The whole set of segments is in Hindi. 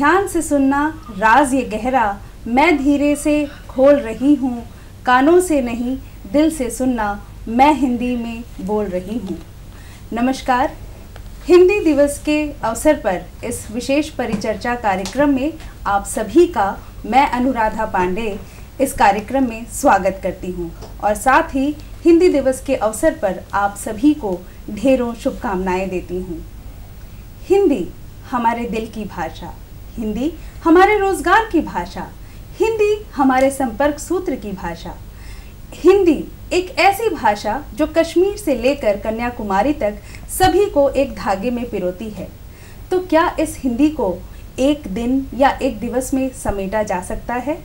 ध्यान से सुनना राज ये गहरा मैं धीरे से खोल रही हूँ कानों से नहीं दिल से सुनना मैं हिंदी में बोल रही हूँ नमस्कार हिंदी दिवस के अवसर पर इस विशेष परिचर्चा कार्यक्रम में आप सभी का मैं अनुराधा पांडे इस कार्यक्रम में स्वागत करती हूँ और साथ ही हिंदी दिवस के अवसर पर आप सभी को ढेरों शुभकामनाएं देती हूँ हिंदी हमारे दिल की भाषा हिंदी हमारे रोजगार की भाषा हिंदी हमारे संपर्क सूत्र की भाषा हिंदी एक ऐसी भाषा जो कश्मीर से लेकर कन्याकुमारी तक सभी को एक धागे में पिरोती है तो क्या इस हिंदी को एक दिन या एक दिवस में समेटा जा सकता है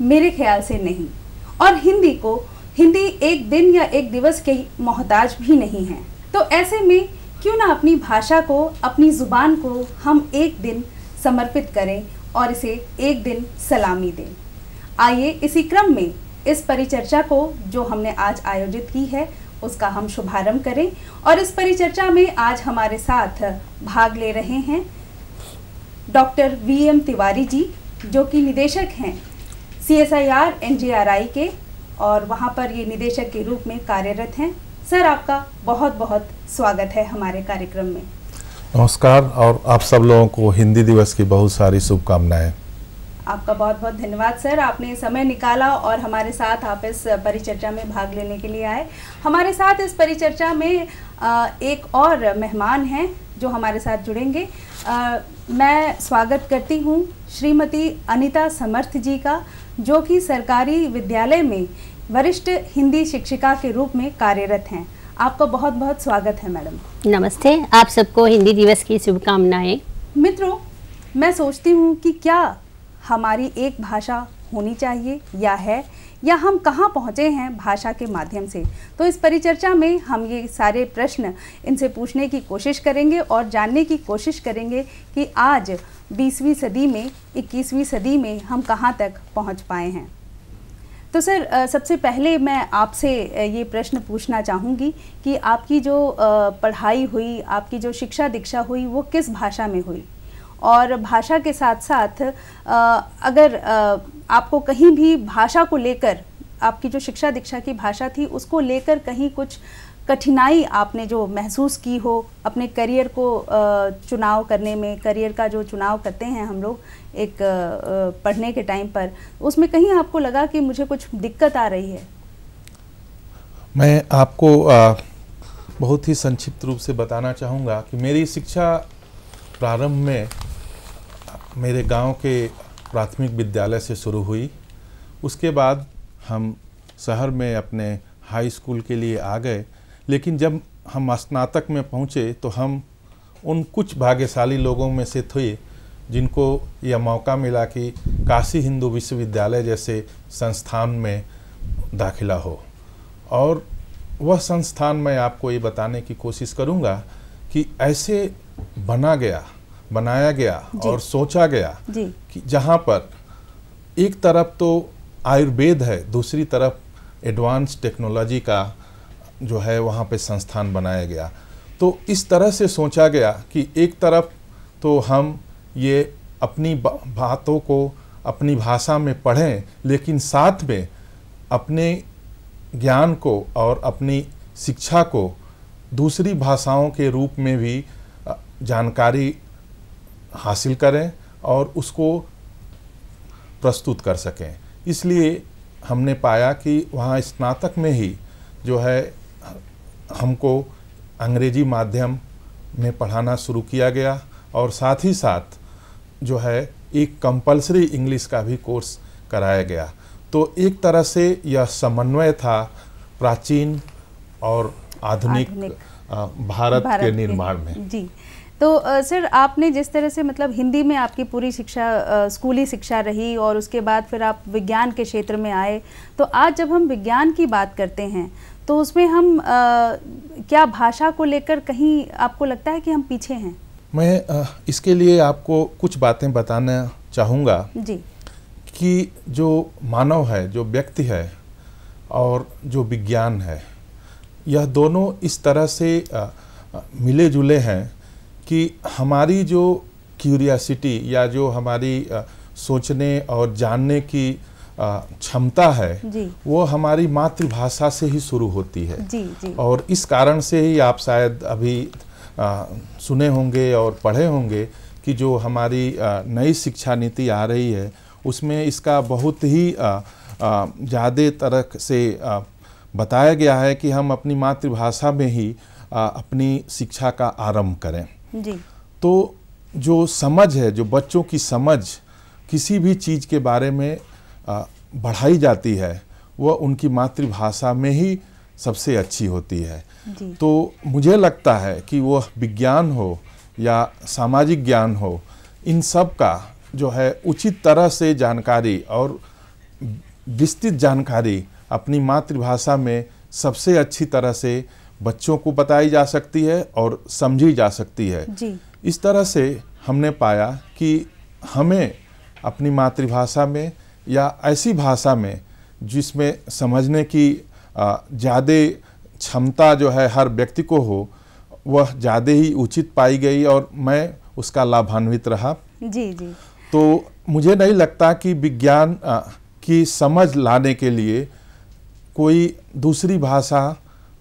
मेरे ख्याल से नहीं और हिंदी को हिंदी एक दिन या एक दिवस के मोहताज भी नहीं है तो ऐसे में क्यों ना अपनी भाषा को अपनी ज़ुबान को हम एक दिन समर्पित करें और इसे एक दिन सलामी दें आइए इसी क्रम में इस परिचर्चा को जो हमने आज आयोजित की है उसका हम शुभारंभ करें और इस परिचर्चा में आज हमारे साथ भाग ले रहे हैं doctor V M Tiwari ji जो कि निदेशक हैं C S I R N G R I के और वहाँ पर ये निदेशक के रूप में कार्यरत हैं सर आपका बहुत बहुत स्वागत है हमारे कार्यक्रम में नमस्कार और आप सब लोगों को हिंदी दिवस की बहुत सारी शुभकामनाएं आपका बहुत बहुत धन्यवाद सर आपने समय निकाला और हमारे साथ आप इस परिचर्चा में भाग लेने के लिए आए हमारे साथ इस परिचर्चा में एक और मेहमान हैं जो हमारे साथ जुड़ेंगे मैं स्वागत करती हूं श्रीमती अनिता समर्थ जी का जो कि सरकारी विद्यालय में वरिष्ठ हिंदी शिक्षिका के रूप में कार्यरत हैं आपका बहुत बहुत स्वागत है मैडम नमस्ते आप सबको हिंदी दिवस की शुभकामनाएं मित्रों मैं सोचती हूँ कि क्या हमारी एक भाषा होनी चाहिए या है या हम कहाँ पहुँचे हैं भाषा के माध्यम से तो इस परिचर्चा में हम ये सारे प्रश्न इनसे पूछने की कोशिश करेंगे और जानने की कोशिश करेंगे कि आज 20वीं सदी में 21वीं सदी में हम कहाँ तक पहुँच पाए हैं तो सर सबसे पहले मैं आपसे ये प्रश्न पूछना चाहूँगी कि आपकी जो पढ़ाई हुई आपकी जो शिक्षा दीक्षा हुई वो किस भाषा में हुई और भाषा के साथ साथ अगर आपको कहीं भी भाषा को लेकर आपकी जो शिक्षा दीक्षा की भाषा थी उसको लेकर कहीं कुछ कठिनाई आपने जो महसूस की हो अपने करियर को चुनाव करने में करियर का जो चुनाव करते हैं हम लोग एक पढ़ने के टाइम पर उसमें कहीं आपको लगा कि मुझे कुछ दिक्कत आ रही है मैं आपको आ, बहुत ही संक्षिप्त रूप से बताना चाहूँगा कि मेरी शिक्षा प्रारंभ में मेरे गांव के प्राथमिक विद्यालय से शुरू हुई उसके बाद हम शहर में अपने हाई स्कूल के लिए आ गए लेकिन जब हम स्नातक में पहुँचे तो हम उन कुछ भाग्यशाली लोगों में से थे जिनको यह मौका मिला कि काशी हिंदू विश्वविद्यालय जैसे संस्थान में दाखिला हो और वह संस्थान मैं आपको ये बताने की कोशिश करूँगा कि ऐसे बना गया बनाया गया और सोचा गया कि जहाँ पर एक तरफ तो आयुर्वेद है दूसरी तरफ एडवांस टेक्नोलॉजी का जो है वहाँ पे संस्थान बनाया गया तो इस तरह से सोचा गया कि एक तरफ तो हम ये अपनी बातों को अपनी भाषा में पढ़ें लेकिन साथ में अपने ज्ञान को और अपनी शिक्षा को दूसरी भाषाओं के रूप में भी जानकारी हासिल करें और उसको प्रस्तुत कर सकें इसलिए हमने पाया कि वहाँ स्नातक में ही जो है हमको अंग्रेजी माध्यम में पढ़ाना शुरू किया गया और साथ ही साथ जो है एक कंपलसरी इंग्लिश का भी कोर्स कराया गया तो एक तरह से यह समन्वय था प्राचीन और आधुनिक, आधुनिक भारत, भारत के निर्माण में जी तो सर आपने जिस तरह से मतलब हिंदी में आपकी पूरी शिक्षा स्कूली शिक्षा रही और उसके बाद फिर आप विज्ञान के क्षेत्र में आए तो आज जब हम विज्ञान की बात करते हैं तो उसमें हम आ, क्या भाषा को लेकर कहीं आपको लगता है कि हम पीछे हैं मैं आ, इसके लिए आपको कुछ बातें बताना चाहूँगा जी कि जो मानव है जो व्यक्ति है और जो विज्ञान है यह दोनों इस तरह से आ, मिले जुले हैं कि हमारी जो क्यूरियासिटी या जो हमारी सोचने और जानने की क्षमता है वो हमारी मातृभाषा से ही शुरू होती है जी, जी। और इस कारण से ही आप शायद अभी आ, सुने होंगे और पढ़े होंगे कि जो हमारी नई शिक्षा नीति आ रही है उसमें इसका बहुत ही ज़्यादा तरह से आ, बताया गया है कि हम अपनी मातृभाषा में ही आ, अपनी शिक्षा का आरंभ करें जी। तो जो समझ है जो बच्चों की समझ किसी भी चीज़ के बारे में बढ़ाई जाती है वह उनकी मातृभाषा में ही सबसे अच्छी होती है तो मुझे लगता है कि वह विज्ञान हो या सामाजिक ज्ञान हो इन सब का जो है उचित तरह से जानकारी और विस्तृत जानकारी अपनी मातृभाषा में सबसे अच्छी तरह से बच्चों को बताई जा सकती है और समझी जा सकती है जी। इस तरह से हमने पाया कि हमें अपनी मातृभाषा में या ऐसी भाषा में जिसमें समझने की ज़्यादा क्षमता जो है हर व्यक्ति को हो वह ज़्यादा ही उचित पाई गई और मैं उसका लाभान्वित रहा जी जी तो मुझे नहीं लगता कि विज्ञान की समझ लाने के लिए कोई दूसरी भाषा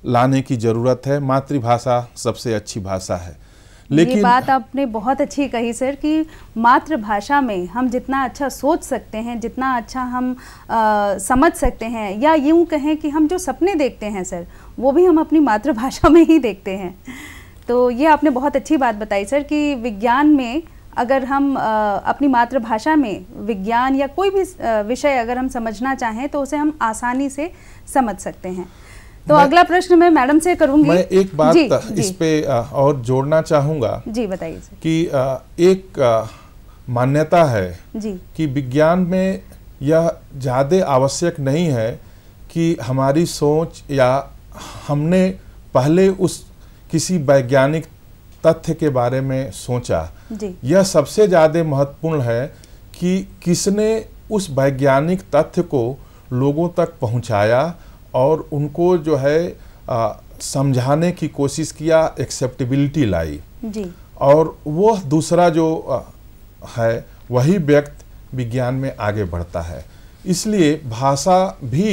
लाने की ज़रूरत है मातृभाषा सबसे अच्छी भाषा है लेकिन ये बात आपने बहुत अच्छी कही सर कि मातृभाषा में हम जितना अच्छा सोच सकते हैं जितना अच्छा हम आ, समझ सकते हैं या यूं कहें कि हम जो सपने देखते हैं सर वो भी हम अपनी मातृभाषा में ही देखते हैं तो ये आपने बहुत अच्छी बात बताई सर कि विज्ञान में अगर हम आ, अपनी मातृभाषा में विज्ञान या कोई भी विषय अगर हम समझना चाहें तो उसे हम आसानी से समझ सकते हैं तो अगला प्रश्न मैं मैडम से करूंगी मैं एक बात जी, इस पे और जोड़ना चाहूंगा जी बताइए कि एक मान्यता है जी कि विज्ञान में यह ज़्यादा आवश्यक नहीं है कि हमारी सोच या हमने पहले उस किसी वैज्ञानिक तथ्य के बारे में सोचा यह सबसे ज़्यादा महत्वपूर्ण है कि किसने उस वैज्ञानिक तथ्य को लोगों तक पहुंचाया और उनको जो है समझाने की कोशिश किया एक्सेप्टेबिलिटी लाई जी और वो दूसरा जो है वही व्यक्ति विज्ञान में आगे बढ़ता है इसलिए भाषा भी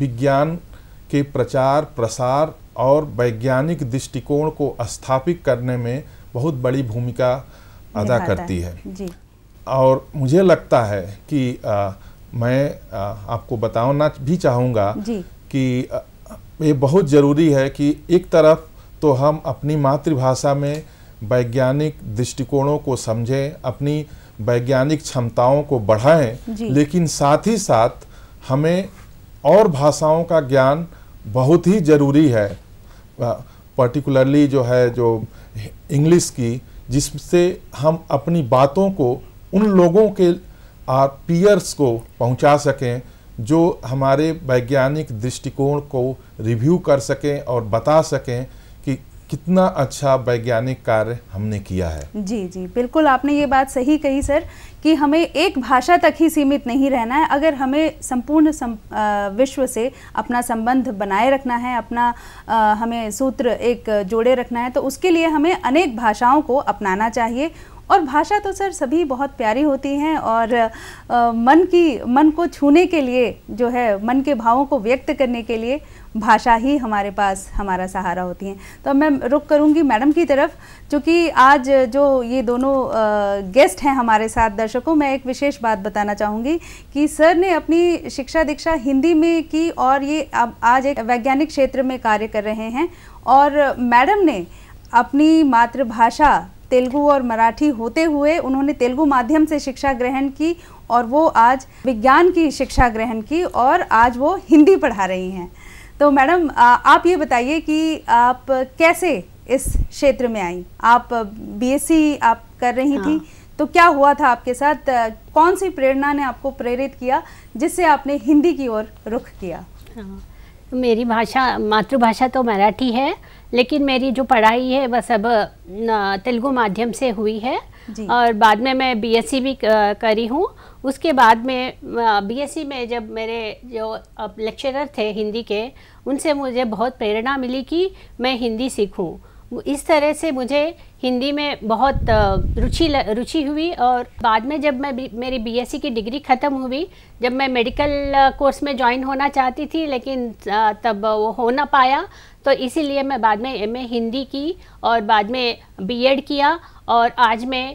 विज्ञान के प्रचार प्रसार और वैज्ञानिक दृष्टिकोण को स्थापित करने में बहुत बड़ी भूमिका अदा करती है जी। और मुझे लगता है कि आ, मैं आ, आपको बताना भी चाहूँगा कि ये बहुत ज़रूरी है कि एक तरफ तो हम अपनी मातृभाषा में वैज्ञानिक दृष्टिकोणों को समझें अपनी वैज्ञानिक क्षमताओं को बढ़ाएं लेकिन साथ ही साथ हमें और भाषाओं का ज्ञान बहुत ही ज़रूरी है पर्टिकुलरली जो है जो इंग्लिश की जिससे हम अपनी बातों को उन लोगों के पीयर्स को पहुंचा सकें जो हमारे वैज्ञानिक दृष्टिकोण को रिव्यू कर सकें और बता सकें कि कितना अच्छा वैज्ञानिक कार्य हमने किया है जी जी बिल्कुल आपने ये बात सही कही सर कि हमें एक भाषा तक ही सीमित नहीं रहना है अगर हमें संपूर्ण सम, विश्व से अपना संबंध बनाए रखना है अपना आ, हमें सूत्र एक जोड़े रखना है तो उसके लिए हमें अनेक भाषाओं को अपनाना चाहिए और भाषा तो सर सभी बहुत प्यारी होती हैं और आ, मन की मन को छूने के लिए जो है मन के भावों को व्यक्त करने के लिए भाषा ही हमारे पास हमारा सहारा होती हैं तो अब मैं रुक करूँगी मैडम की तरफ चूँकि आज जो ये दोनों गेस्ट हैं हमारे साथ दर्शकों मैं एक विशेष बात बताना चाहूँगी कि सर ने अपनी शिक्षा दीक्षा हिंदी में की और ये अब आज एक वैज्ञानिक क्षेत्र में कार्य कर रहे हैं और मैडम ने अपनी मातृभाषा तेलुगु और मराठी होते हुए उन्होंने तेलुगु माध्यम से शिक्षा ग्रहण की और वो आज विज्ञान की शिक्षा ग्रहण की और आज वो हिंदी पढ़ा रही हैं तो मैडम आप ये बताइए कि आप कैसे इस क्षेत्र में आई आप बीएससी आप कर रही हाँ। थी तो क्या हुआ था आपके साथ कौन सी प्रेरणा ने आपको प्रेरित किया जिससे आपने हिंदी की ओर रुख किया हाँ। तो मेरी भाषा मातृभाषा तो मराठी है लेकिन मेरी जो पढ़ाई है वह सब तेलुगु माध्यम से हुई है और बाद में मैं बीएससी भी करी हूँ उसके बाद में बीएससी में जब मेरे जो लेक्चरर थे हिंदी के उनसे मुझे बहुत प्रेरणा मिली कि मैं हिंदी सीखूँ इस तरह से मुझे हिंदी में बहुत रुचि रुचि हुई और बाद में जब मैं मेरी बीएससी की डिग्री ख़त्म हुई जब मैं मेडिकल कोर्स में ज्वाइन होना चाहती थी लेकिन तब वो हो ना पाया तो इसीलिए मैं बाद में एमए हिंदी की और बाद में बीएड किया और आज मैं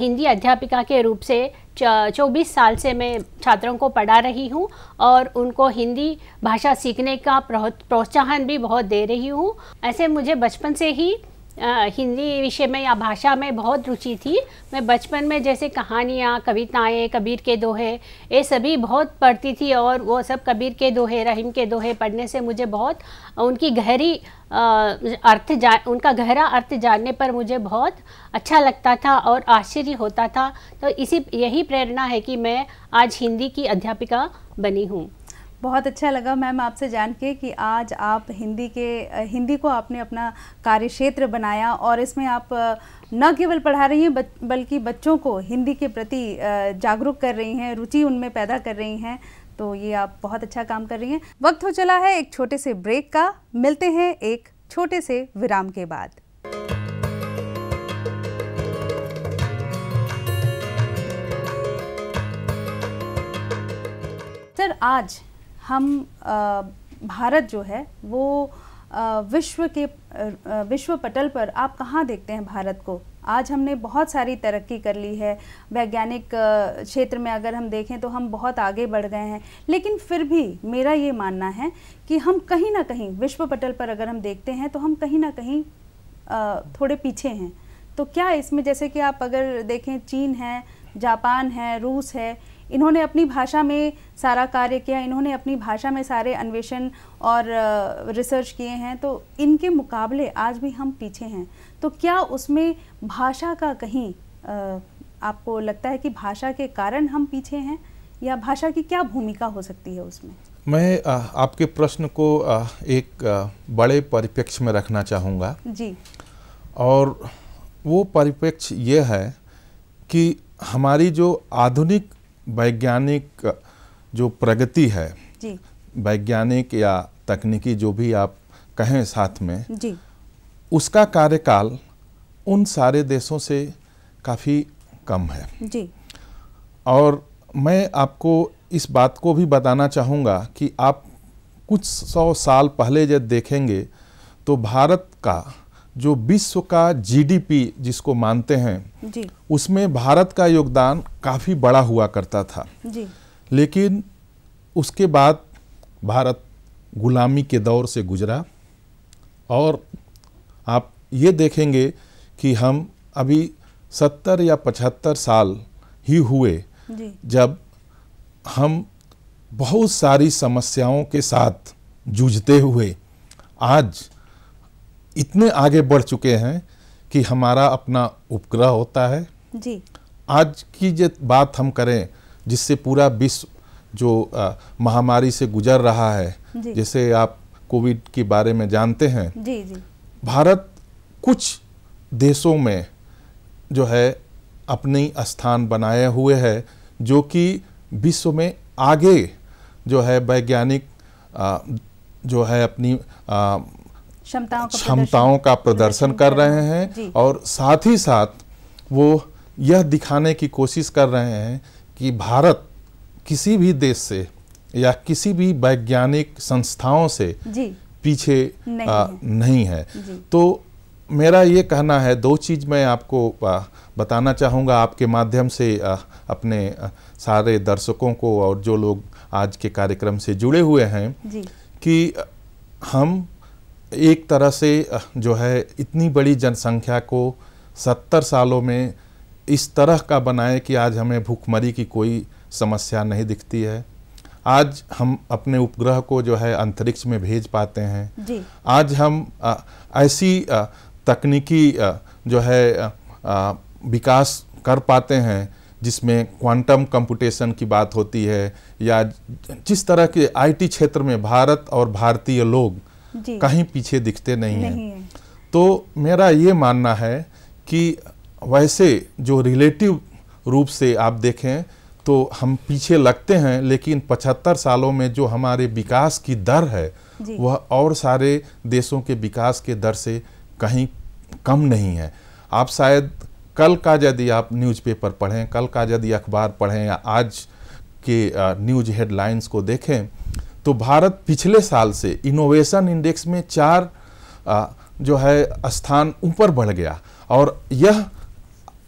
हिंदी अध्यापिका के रूप से चौबीस साल से मैं छात्रों को पढ़ा रही हूँ और उनको हिंदी भाषा सीखने का प्रोत्साहन भी बहुत दे रही हूँ ऐसे मुझे बचपन से ही हिंदी विषय में या भाषा में बहुत रुचि थी मैं बचपन में जैसे कहानियाँ कविताएँ कबीर के दोहे ये सभी बहुत पढ़ती थी और वो सब कबीर के दोहे रहीम के दोहे पढ़ने से मुझे बहुत उनकी गहरी अर्थ जा उनका गहरा अर्थ जानने पर मुझे बहुत अच्छा लगता था और आश्चर्य होता था तो इसी यही प्रेरणा है कि मैं आज हिंदी की अध्यापिका बनी हूँ बहुत अच्छा लगा मैम आपसे जान के कि आज आप हिंदी के हिंदी को आपने अपना कार्य क्षेत्र बनाया और इसमें आप न केवल पढ़ा रही हैं बल्कि बच्चों को हिंदी के प्रति जागरूक कर रही हैं रुचि उनमें पैदा कर रही हैं तो ये आप बहुत अच्छा काम कर रही हैं वक्त हो चला है एक छोटे से ब्रेक का मिलते हैं एक छोटे से विराम के बाद सर आज हम भारत जो है वो विश्व के विश्व पटल पर आप कहाँ देखते हैं भारत को आज हमने बहुत सारी तरक्की कर ली है वैज्ञानिक क्षेत्र में अगर हम देखें तो हम बहुत आगे बढ़ गए हैं लेकिन फिर भी मेरा ये मानना है कि हम कहीं ना कहीं विश्व पटल पर अगर हम देखते हैं तो हम कहीं ना कहीं थोड़े पीछे हैं तो क्या इसमें जैसे कि आप अगर देखें चीन है जापान है रूस है इन्होंने अपनी भाषा में सारा कार्य किया इन्होंने अपनी भाषा में सारे अन्वेषण और रिसर्च किए हैं तो इनके मुकाबले आज भी हम पीछे हैं तो क्या उसमें भाषा का कहीं आपको लगता है कि भाषा के कारण हम पीछे हैं या भाषा की क्या भूमिका हो सकती है उसमें मैं आपके प्रश्न को एक बड़े परिप्रेक्ष्य में रखना चाहूँगा जी और वो परिप्रेक्ष्य यह है कि हमारी जो आधुनिक वैज्ञानिक जो प्रगति है वैज्ञानिक या तकनीकी जो भी आप कहें साथ में जी। उसका कार्यकाल उन सारे देशों से काफ़ी कम है जी। और मैं आपको इस बात को भी बताना चाहूँगा कि आप कुछ सौ साल पहले जब देखेंगे तो भारत का जो विश्व का जीडीपी जिसको मानते हैं जी। उसमें भारत का योगदान काफ़ी बड़ा हुआ करता था जी। लेकिन उसके बाद भारत गुलामी के दौर से गुजरा और आप ये देखेंगे कि हम अभी सत्तर या पचहत्तर साल ही हुए जब हम बहुत सारी समस्याओं के साथ जूझते हुए आज इतने आगे बढ़ चुके हैं कि हमारा अपना उपग्रह होता है जी आज की जो बात हम करें जिससे पूरा विश्व जो महामारी से गुजर रहा है जैसे आप कोविड के बारे में जानते हैं जी जी भारत कुछ देशों में जो है अपने स्थान बनाए हुए है जो कि विश्व में आगे जो है वैज्ञानिक जो है अपनी आ, क्षमताओं का क्षमताओं का प्रदर्शन कर रहे हैं और साथ ही साथ वो यह दिखाने की कोशिश कर रहे हैं कि भारत किसी भी देश से या किसी भी वैज्ञानिक संस्थाओं से पीछे नहीं, आ, है। नहीं है तो मेरा ये कहना है दो चीज़ मैं आपको आ, बताना चाहूँगा आपके माध्यम से आ, अपने आ, सारे दर्शकों को और जो लोग आज के कार्यक्रम से जुड़े हुए हैं कि हम एक तरह से जो है इतनी बड़ी जनसंख्या को सत्तर सालों में इस तरह का बनाए कि आज हमें भूखमरी की कोई समस्या नहीं दिखती है आज हम अपने उपग्रह को जो है अंतरिक्ष में भेज पाते हैं जी। आज हम आ, ऐसी आ, तकनीकी आ, जो है विकास कर पाते हैं जिसमें क्वांटम कंप्यूटेशन की बात होती है या जिस तरह के आईटी क्षेत्र में भारत और भारतीय लोग कहीं पीछे दिखते नहीं, नहीं है तो मेरा ये मानना है कि वैसे जो रिलेटिव रूप से आप देखें तो हम पीछे लगते हैं लेकिन 75 सालों में जो हमारे विकास की दर है वह और सारे देशों के विकास के दर से कहीं कम नहीं है आप शायद कल का यदि आप न्यूज़पेपर पढ़ें कल का यदि अखबार पढ़ें या आज के न्यूज हेडलाइंस को देखें तो भारत पिछले साल से इनोवेशन इंडेक्स में चार आ, जो है स्थान ऊपर बढ़ गया और यह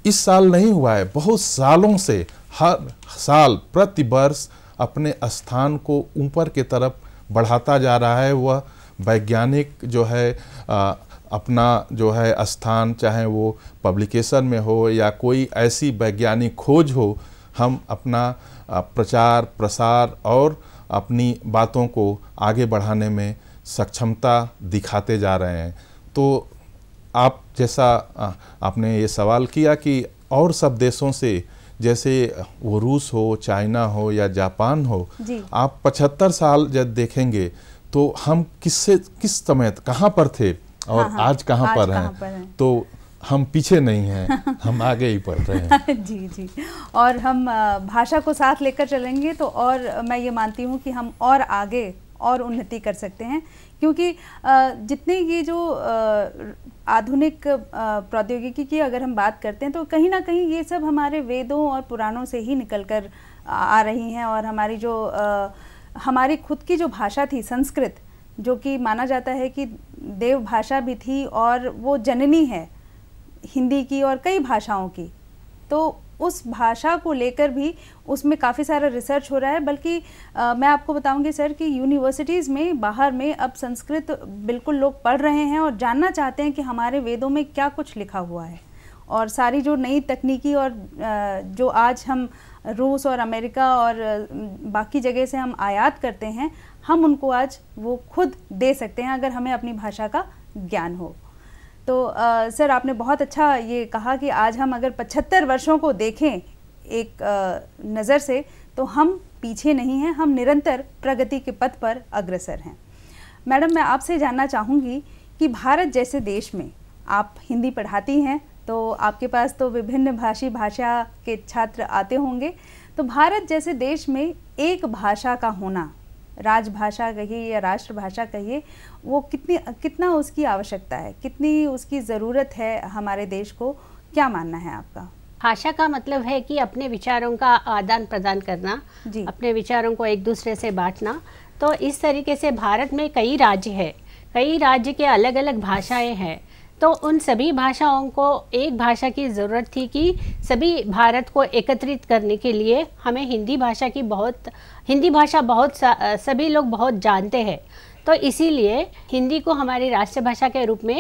इस साल नहीं हुआ है बहुत सालों से हर साल प्रति वर्ष अपने स्थान को ऊपर की तरफ बढ़ाता जा रहा है वह वैज्ञानिक जो है आ, अपना जो है स्थान चाहे वो पब्लिकेशन में हो या कोई ऐसी वैज्ञानिक खोज हो हम अपना प्रचार प्रसार और अपनी बातों को आगे बढ़ाने में सक्षमता दिखाते जा रहे हैं तो आप जैसा आपने ये सवाल किया कि और सब देशों से जैसे वो रूस हो चाइना हो या जापान हो आप पचहत्तर साल जब देखेंगे तो हम किससे किस समय कहाँ पर थे और हाँ, हाँ, आज कहाँ पर, पर हैं तो हम पीछे नहीं हैं हम आगे ही पढ़ रहे हैं जी जी और हम भाषा को साथ लेकर चलेंगे तो और मैं ये मानती हूँ कि हम और आगे और उन्नति कर सकते हैं क्योंकि जितने ये जो आधुनिक प्रौद्योगिकी की अगर हम बात करते हैं तो कहीं ना कहीं ये सब हमारे वेदों और पुराणों से ही निकल कर आ रही हैं और हमारी जो हमारी खुद की जो भाषा थी संस्कृत जो कि माना जाता है कि देव भाषा भी थी और वो जननी है हिंदी की और कई भाषाओं की तो उस भाषा को लेकर भी उसमें काफ़ी सारा रिसर्च हो रहा है बल्कि आ, मैं आपको बताऊंगी सर कि यूनिवर्सिटीज़ में बाहर में अब संस्कृत बिल्कुल लोग पढ़ रहे हैं और जानना चाहते हैं कि हमारे वेदों में क्या कुछ लिखा हुआ है और सारी जो नई तकनीकी और जो आज हम रूस और अमेरिका और बाकी जगह से हम आयात करते हैं हम उनको आज वो खुद दे सकते हैं अगर हमें अपनी भाषा का ज्ञान हो तो आ, सर आपने बहुत अच्छा ये कहा कि आज हम अगर 75 वर्षों को देखें एक नज़र से तो हम पीछे नहीं हैं हम निरंतर प्रगति के पथ पर अग्रसर हैं मैडम मैं आपसे जानना चाहूँगी कि भारत जैसे देश में आप हिंदी पढ़ाती हैं तो आपके पास तो विभिन्न भाषी भाषा के छात्र आते होंगे तो भारत जैसे देश में एक भाषा का होना राजभाषा कहिए या राष्ट्रभाषा कहिए वो कितनी कितना उसकी आवश्यकता है कितनी उसकी ज़रूरत है हमारे देश को क्या मानना है आपका भाषा का मतलब है कि अपने विचारों का आदान प्रदान करना जी अपने विचारों को एक दूसरे से बांटना तो इस तरीके से भारत में कई राज्य है कई राज्य के अलग अलग भाषाएं हैं तो उन सभी भाषाओं को एक भाषा की ज़रूरत थी कि सभी भारत को एकत्रित करने के लिए हमें हिंदी भाषा की बहुत हिंदी भाषा बहुत सभी लोग बहुत जानते हैं तो इसीलिए हिंदी को हमारी राष्ट्रभाषा के रूप में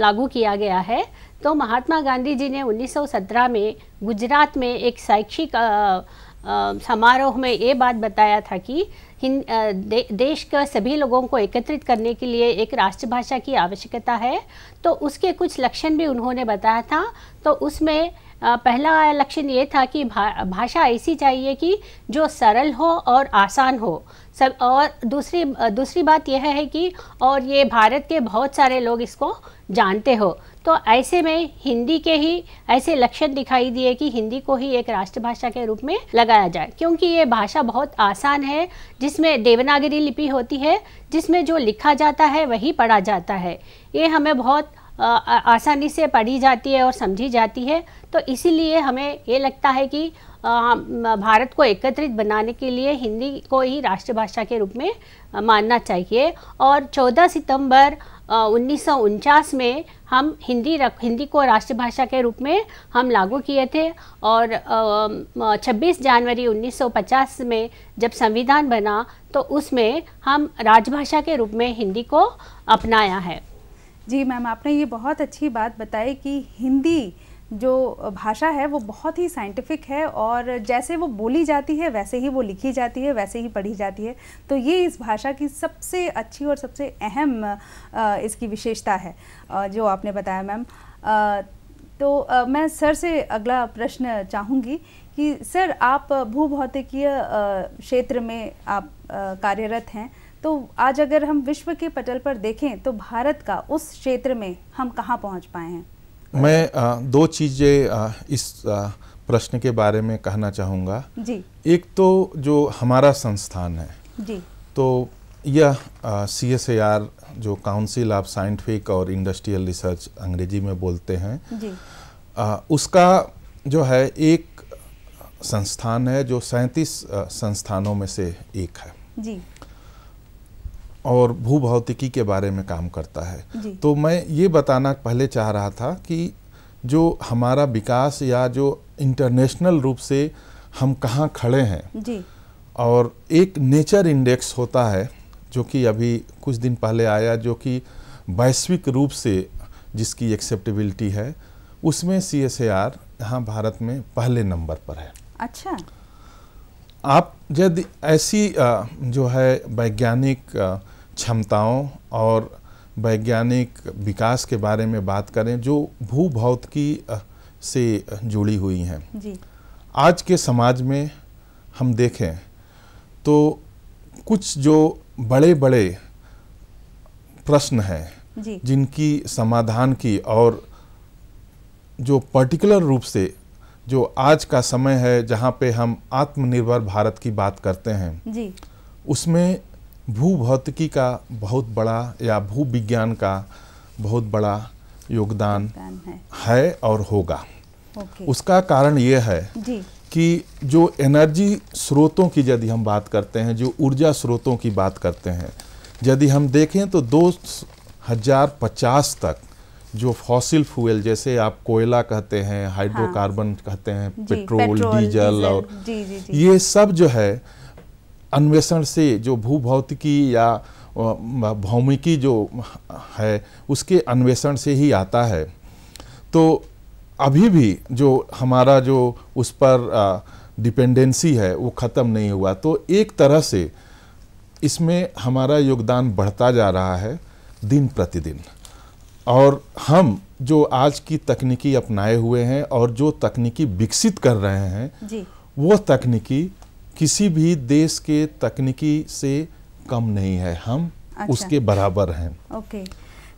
लागू किया गया है तो महात्मा गांधी जी ने 1917 में गुजरात में एक शैक्षिक समारोह में ये बात बताया था कि दे, देश के सभी लोगों को एकत्रित करने के लिए एक राष्ट्रभाषा की आवश्यकता है तो उसके कुछ लक्षण भी उन्होंने बताया था तो उसमें पहला लक्षण ये था कि भा, भाषा ऐसी चाहिए कि जो सरल हो और आसान हो सब और दूसरी दूसरी बात यह है कि और ये भारत के बहुत सारे लोग इसको जानते हो तो ऐसे में हिंदी के ही ऐसे लक्षण दिखाई दिए कि हिंदी को ही एक राष्ट्रभाषा के रूप में लगाया जाए क्योंकि ये भाषा बहुत आसान है जिसमें देवनागरी लिपि होती है जिसमें जो लिखा जाता है वही पढ़ा जाता है ये हमें बहुत आ, आसानी से पढ़ी जाती है और समझी जाती है तो इसीलिए हमें ये लगता है कि आ, भारत को एकत्रित बनाने के लिए हिंदी को ही राष्ट्रभाषा के रूप में मानना चाहिए और 14 सितंबर उन्नीस में हम हिंदी रख हिंदी को राष्ट्रभाषा के रूप में हम लागू किए थे और आ, 26 जनवरी 1950 में जब संविधान बना तो उसमें हम राजभाषा के रूप में हिंदी को अपनाया है जी मैम आपने ये बहुत अच्छी बात बताई कि हिंदी जो भाषा है वो बहुत ही साइंटिफिक है और जैसे वो बोली जाती है वैसे ही वो लिखी जाती है वैसे ही पढ़ी जाती है तो ये इस भाषा की सबसे अच्छी और सबसे अहम इसकी विशेषता है जो आपने बताया मैम तो मैं सर से अगला प्रश्न चाहूँगी कि सर आप भूभौतिकीय क्षेत्र में आप कार्यरत हैं तो आज अगर हम विश्व के पटल पर देखें तो भारत का उस क्षेत्र में हम कहाँ पहुँच पाए हैं मैं आ, दो चीज़ें इस आ, प्रश्न के बारे में कहना चाहूँगा जी एक तो जो हमारा संस्थान है जी तो यह सी एस ए आर जो काउंसिल ऑफ साइंटिफिक और इंडस्ट्रियल रिसर्च अंग्रेजी में बोलते हैं जी आ, उसका जो है एक संस्थान है जो सैंतीस संस्थानों में से एक है जी और भू भौतिकी के बारे में काम करता है तो मैं ये बताना पहले चाह रहा था कि जो हमारा विकास या जो इंटरनेशनल रूप से हम कहाँ खड़े हैं जी। और एक नेचर इंडेक्स होता है जो कि अभी कुछ दिन पहले आया जो कि वैश्विक रूप से जिसकी एक्सेप्टेबिलिटी है उसमें सी एस ए आर यहाँ भारत में पहले नंबर पर है अच्छा आप यदि ऐसी जो है वैज्ञानिक क्षमताओं और वैज्ञानिक विकास के बारे में बात करें जो भू भौतिकी से जुड़ी हुई हैं आज के समाज में हम देखें तो कुछ जो बड़े बड़े प्रश्न हैं जिनकी समाधान की और जो पर्टिकुलर रूप से जो आज का समय है जहाँ पे हम आत्मनिर्भर भारत की बात करते हैं जी। उसमें भू भौतिकी का बहुत बड़ा या भू विज्ञान का बहुत बड़ा योगदान है।, है और होगा okay. उसका कारण यह है जी। कि जो एनर्जी स्रोतों की यदि हम बात करते हैं जो ऊर्जा स्रोतों की बात करते हैं यदि हम देखें तो दो हजार पचास तक जो फॉसिल फ्यूल जैसे आप कोयला कहते हैं हाइड्रोकार्बन हाँ, कहते हैं पेट्रोल, पेट्रोल डीजल, डीजल और जी, जी, जी, ये सब जो है अन्वेषण से जो भू भौतिकी या भौमिकी जो है उसके अन्वेषण से ही आता है तो अभी भी जो हमारा जो उस पर डिपेंडेंसी है वो ख़त्म नहीं हुआ तो एक तरह से इसमें हमारा योगदान बढ़ता जा रहा है दिन प्रतिदिन और हम जो आज की तकनीकी अपनाए हुए हैं और जो तकनीकी विकसित कर रहे हैं वो तकनीकी किसी भी देश के तकनीकी से कम नहीं है हम अच्छा। उसके बराबर हैं ओके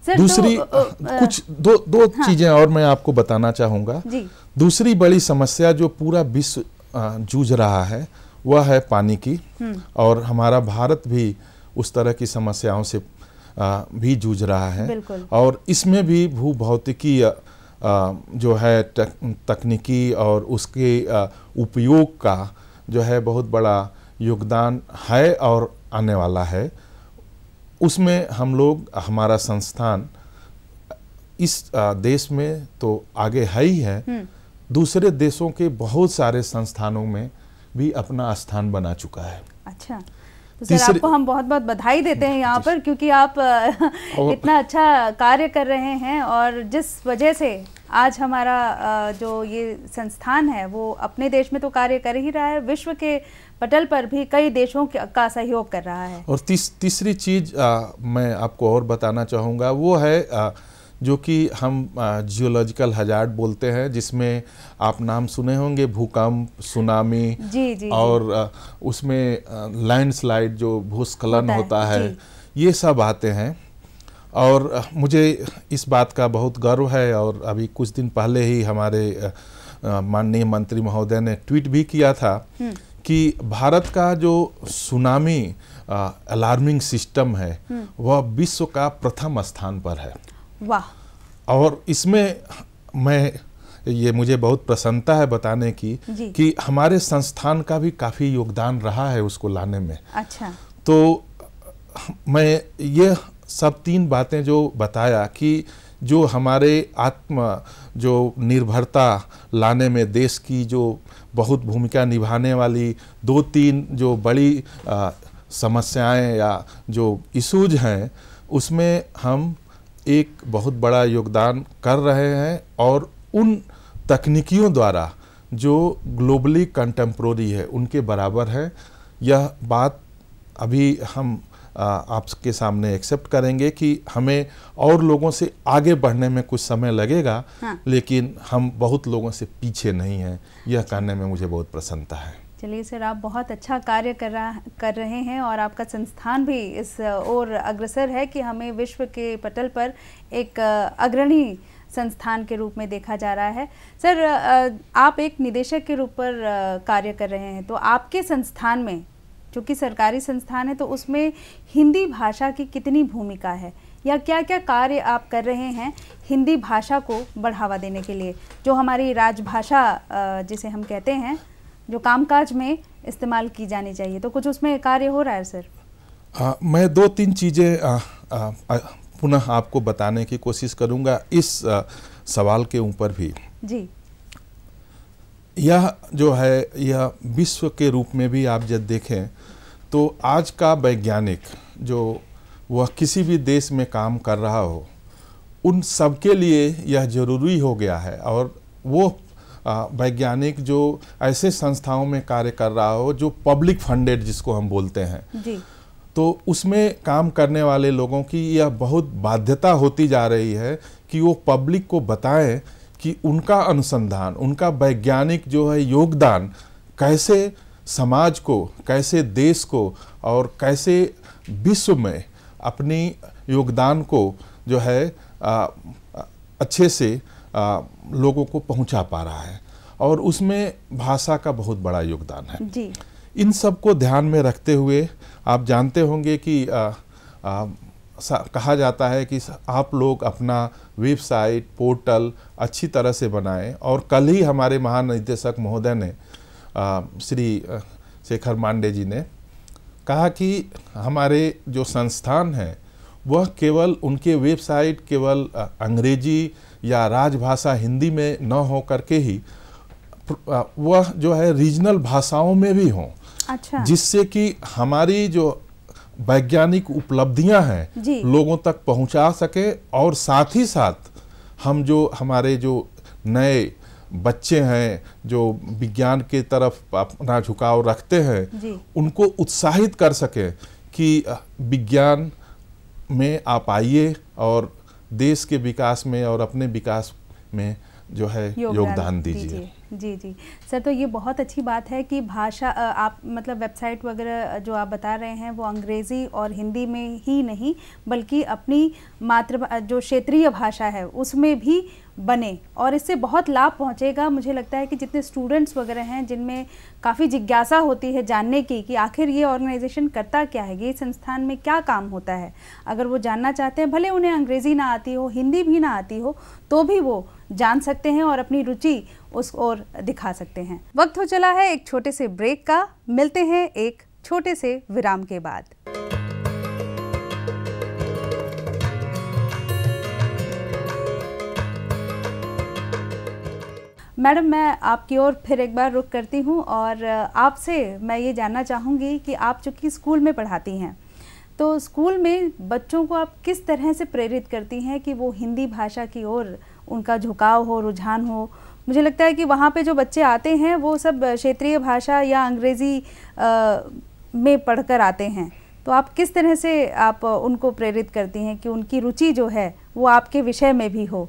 सर दूसरी तो, आ, आ, कुछ दो दो हाँ। चीजें और मैं आपको बताना जी। दूसरी बड़ी समस्या जो पूरा विश्व जूझ रहा है वह है पानी की हम्म। और हमारा भारत भी उस तरह की समस्याओं से आ, भी जूझ रहा है और इसमें भी भू भौतिकी जो है तक, तकनीकी और उसके उपयोग का जो है बहुत बड़ा योगदान है और आने वाला है उसमें हम लोग हमारा संस्थान इस देश में तो आगे है ही है हम्म। दूसरे देशों के बहुत सारे संस्थानों में भी अपना स्थान बना चुका है अच्छा तो सर आपको हम बहुत बहुत बधाई देते हैं यहाँ पर क्योंकि आप इतना अच्छा कार्य कर रहे हैं और जिस वजह से आज हमारा जो ये संस्थान है वो अपने देश में तो कार्य कर ही रहा है विश्व के पटल पर भी कई देशों का सहयोग कर रहा है और तीस, तीसरी चीज आ, मैं आपको और बताना चाहूँगा वो है आ, जो कि हम जियोलॉजिकल हजार्ड बोलते हैं जिसमें आप नाम सुने होंगे भूकंप सुनामी जी, जी, और आ, उसमें लैंडस्लाइड जो भूस्खलन होता है, होता है ये सब आते हैं और मुझे इस बात का बहुत गर्व है और अभी कुछ दिन पहले ही हमारे माननीय मंत्री महोदय ने ट्वीट भी किया था हम्म। कि भारत का जो सुनामी अलार्मिंग सिस्टम है हम्म। वह विश्व का प्रथम स्थान पर है वाह और इसमें मैं ये मुझे बहुत प्रसन्नता है बताने की कि हमारे संस्थान का भी काफ़ी योगदान रहा है उसको लाने में अच्छा तो मैं ये सब तीन बातें जो बताया कि जो हमारे आत्म जो निर्भरता लाने में देश की जो बहुत भूमिका निभाने वाली दो तीन जो बड़ी आ, समस्याएं या जो इशूज हैं उसमें हम एक बहुत बड़ा योगदान कर रहे हैं और उन तकनीकियों द्वारा जो ग्लोबली कंटेम्प्रोरी है उनके बराबर है यह बात अभी हम आपके सामने एक्सेप्ट करेंगे कि हमें और लोगों से आगे बढ़ने में कुछ समय लगेगा हाँ। लेकिन हम बहुत लोगों से पीछे नहीं हैं यह कहने में मुझे बहुत प्रसन्नता है चलिए सर आप बहुत अच्छा कार्य कर रहा कर रहे हैं और आपका संस्थान भी इस ओर अग्रसर है कि हमें विश्व के पटल पर एक अग्रणी संस्थान के रूप में देखा जा रहा है सर आप एक निदेशक के रूप पर कार्य कर रहे हैं तो आपके संस्थान में चूँकि सरकारी संस्थान है तो उसमें हिंदी भाषा की कितनी भूमिका है या क्या क्या कार्य आप कर रहे हैं हिंदी भाषा को बढ़ावा देने के लिए जो हमारी राजभाषा जिसे हम कहते हैं जो कामकाज में इस्तेमाल की जानी चाहिए तो कुछ उसमें कार्य हो रहा है सर आ, मैं दो तीन चीज़ें पुनः आपको बताने की कोशिश करूंगा इस आ, सवाल के ऊपर भी जी यह जो है यह विश्व के रूप में भी आप जब देखें तो आज का वैज्ञानिक जो वह किसी भी देश में काम कर रहा हो उन सबके लिए यह जरूरी हो गया है और वो वैज्ञानिक जो ऐसे संस्थाओं में कार्य कर रहा हो जो पब्लिक फंडेड जिसको हम बोलते हैं जी। तो उसमें काम करने वाले लोगों की यह बहुत बाध्यता होती जा रही है कि वो पब्लिक को बताएं कि उनका अनुसंधान उनका वैज्ञानिक जो है योगदान कैसे समाज को कैसे देश को और कैसे विश्व में अपनी योगदान को जो है आ, अच्छे से आ, लोगों को पहुंचा पा रहा है और उसमें भाषा का बहुत बड़ा योगदान है जी। इन सब को ध्यान में रखते हुए आप जानते होंगे कि आ, आ, कहा जाता है कि आप लोग अपना वेबसाइट पोर्टल अच्छी तरह से बनाएं और कल ही हमारे महानिदेशक महोदय ने श्री शेखर मांडे जी ने कहा कि हमारे जो संस्थान हैं वह केवल उनके वेबसाइट केवल अंग्रेजी या राजभाषा हिंदी में न हो करके ही वह जो है रीजनल भाषाओं में भी हों अच्छा। जिससे कि हमारी जो वैज्ञानिक उपलब्धियां हैं लोगों तक पहुंचा सके और साथ ही साथ हम जो हमारे जो नए बच्चे हैं जो विज्ञान के तरफ अपना झुकाव रखते हैं उनको उत्साहित कर सकें कि विज्ञान में आप आइए और देश के विकास में और अपने विकास में जो है योगदान दीजिए जी जी सर तो ये बहुत अच्छी बात है कि भाषा आप मतलब वेबसाइट वगैरह जो आप बता रहे हैं वो अंग्रेज़ी और हिंदी में ही नहीं बल्कि अपनी मातृ जो क्षेत्रीय भाषा है उसमें भी बने और इससे बहुत लाभ पहुंचेगा मुझे लगता है कि जितने स्टूडेंट्स वगैरह हैं जिनमें काफ़ी जिज्ञासा होती है जानने की कि आखिर ये ऑर्गेनाइजेशन करता क्या है ये संस्थान में क्या काम होता है अगर वो जानना चाहते हैं भले उन्हें अंग्रेज़ी ना आती हो हिंदी भी ना आती हो तो भी वो जान सकते हैं और अपनी रुचि उस ओर दिखा सकते हैं वक्त हो चला है एक छोटे से ब्रेक का मिलते हैं एक छोटे से विराम के बाद मैडम मैं आपकी ओर फिर एक बार रुक करती हूँ और आपसे मैं ये जानना चाहूँगी कि आप चूँकि स्कूल में पढ़ाती हैं तो स्कूल में बच्चों को आप किस तरह से प्रेरित करती हैं कि वो हिंदी भाषा की ओर उनका झुकाव हो रुझान हो मुझे लगता है कि वहाँ पे जो बच्चे आते हैं वो सब क्षेत्रीय भाषा या अंग्रेज़ी में पढ़कर आते हैं तो आप किस तरह से आप उनको प्रेरित करती हैं कि उनकी रुचि जो है वो आपके विषय में भी हो